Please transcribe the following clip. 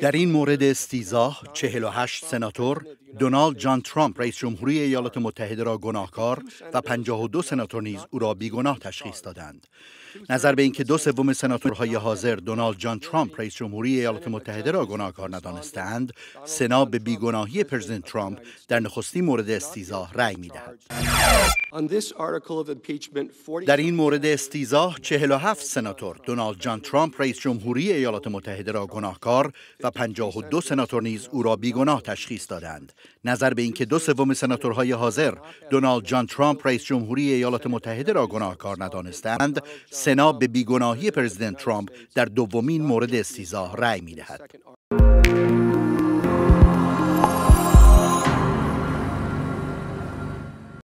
در این مورد استیزاه 48 سناتور دونالد جان ترامپ رئیس جمهوری ایالات متحده را گناهکار و 52 سناتور نیز او را بیگناه تشخیص دادند. نظر به اینکه دو سوم سناتورهای حاضر دونالد جان ترامپ رئیس جمهوری ایالات متحده را گناهکار ندانستند، سنا به بیگناهی پرزیدنت ترامپ در نخستین مورد استیزاه رأی میدهد. در این مورد استیزاه 47 سناتور دونالد جان ترامپ رئیس جمهوری ایالات متحده را گناهکار و 52 سناتور نیز او را بیگناه تشخیص دادند نظر به اینکه دو سوم سناتورهای حاضر دونالد جان ترامپ رئیس جمهوری ایالات متحده را گناهکار ندانستند سنا به بیگناهی پرزیدنت ترامپ در دومین مورد استیزاه رأی میدهد